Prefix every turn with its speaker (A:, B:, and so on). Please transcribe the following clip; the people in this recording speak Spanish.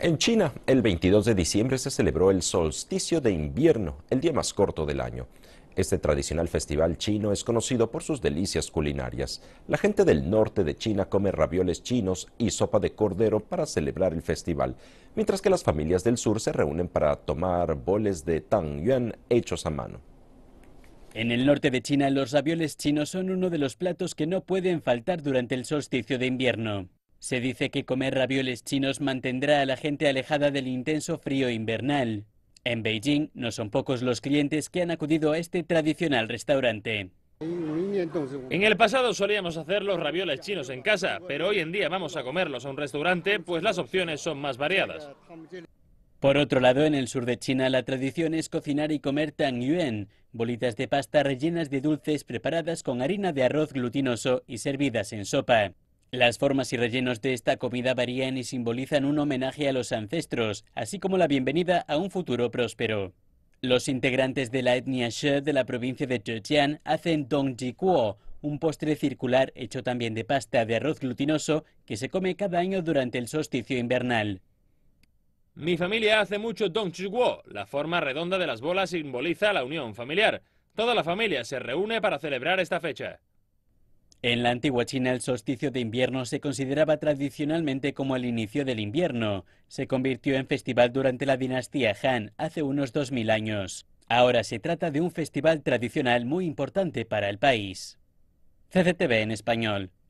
A: En China, el 22 de diciembre se celebró el solsticio de invierno, el día más corto del año. Este tradicional festival chino es conocido por sus delicias culinarias. La gente del norte de China come ravioles chinos y sopa de cordero para celebrar el festival, mientras que las familias del sur se reúnen para tomar boles de tang yuan hechos a mano.
B: En el norte de China, los ravioles chinos son uno de los platos que no pueden faltar durante el solsticio de invierno. Se dice que comer ravioles chinos mantendrá a la gente alejada del intenso frío invernal. En Beijing no son pocos los clientes que han acudido a este tradicional restaurante. En el pasado solíamos
C: hacer los ravioles chinos en casa, pero hoy en día vamos a comerlos a un restaurante, pues las opciones son más variadas.
B: Por otro lado, en el sur de China la tradición es cocinar y comer tangyuan, bolitas de pasta rellenas de dulces preparadas con harina de arroz glutinoso y servidas en sopa. Las formas y rellenos de esta comida varían y simbolizan un homenaje a los ancestros, así como la bienvenida a un futuro próspero. Los integrantes de la etnia She de la provincia de Zhejiang hacen Dongjikuo, un postre circular hecho también de pasta de arroz glutinoso que se come cada año durante el solsticio invernal.
C: Mi familia hace mucho dongjiquo. La forma redonda de las bolas simboliza la unión familiar. Toda la familia se reúne para celebrar esta fecha.
B: En la antigua China el solsticio de invierno se consideraba tradicionalmente como el inicio del invierno. Se convirtió en festival durante la dinastía Han hace unos 2.000 años. Ahora se trata de un festival tradicional muy importante para el país. CCTV en español.